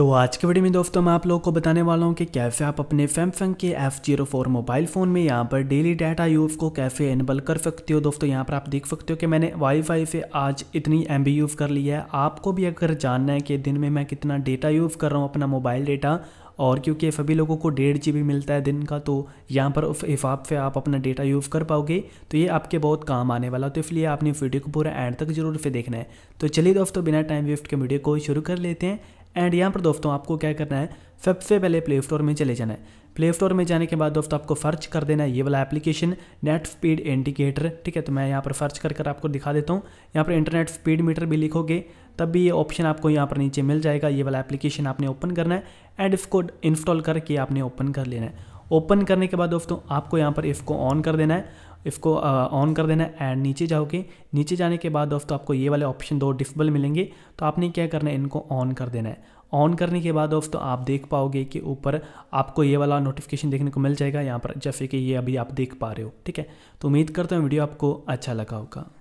तो आज के वीडियो में दोस्तों मैं आप लोगों को बताने वाला हूँ कि कैसे आप अपने सैमसंग के F zero four mobile phone में यहाँ पर डेली डाटा यूज़ को कैसे एनेबल कर सकते हो दोस्तों यहाँ पर आप देख सकते हो कि मैंने वाईफाई से आज इतनी एम यूज़ कर ली है आपको भी अगर जानना है कि दिन में मैं कितना डेटा यूज़ कर रहा हूँ अपना मोबाइल डेटा और क्योंकि सभी लोगों को डेढ़ जी मिलता है दिन का तो यहाँ पर उस हिसाब से आप अपना डेटा यूज़ कर पाओगे तो ये आपके बहुत काम आने वाला तो इसलिए आपने वीडियो को पूरा एंड तक जरूर से देखना है तो चलिए दोस्तों बिना टाइम वेस्ट के वीडियो को शुरू कर लेते हैं एंड यहाँ पर दोस्तों आपको क्या करना है सबसे पहले प्ले स्टोर में चले जाना है प्ले स्टोर में जाने के बाद दोस्तों आपको सर्च कर देना है ये वाला एप्लीकेशन नेट स्पीड इंडिकेटर ठीक है तो मैं यहाँ पर सर्च कर कर आपको दिखा देता हूँ यहाँ पर इंटरनेट स्पीड मीटर भी लिखोगे तब भी ये ऑप्शन आपको यहाँ पर नीचे मिल जाएगा ये वाला एप्लीकेशन आपने ओपन करना है एंड इसको इंस्टॉल करके आपने ओपन कर लेना है ओपन करने के बाद दोस्तों आपको यहाँ पर इसको ऑन कर देना है इसको ऑन कर देना है एंड नीचे जाओगे नीचे जाने के बाद दोस्तों आपको ये वाले ऑप्शन दो डिस्बल मिलेंगे तो आपने क्या करना है इनको ऑन कर देना है ऑन करने के बाद दोस्तों आप देख पाओगे कि ऊपर आपको ये वाला नोटिफिकेशन देखने को मिल जाएगा यहाँ पर जैसे कि ये अभी आप देख पा रहे हो ठीक है तो उम्मीद करता हूँ वीडियो आपको अच्छा लगा होगा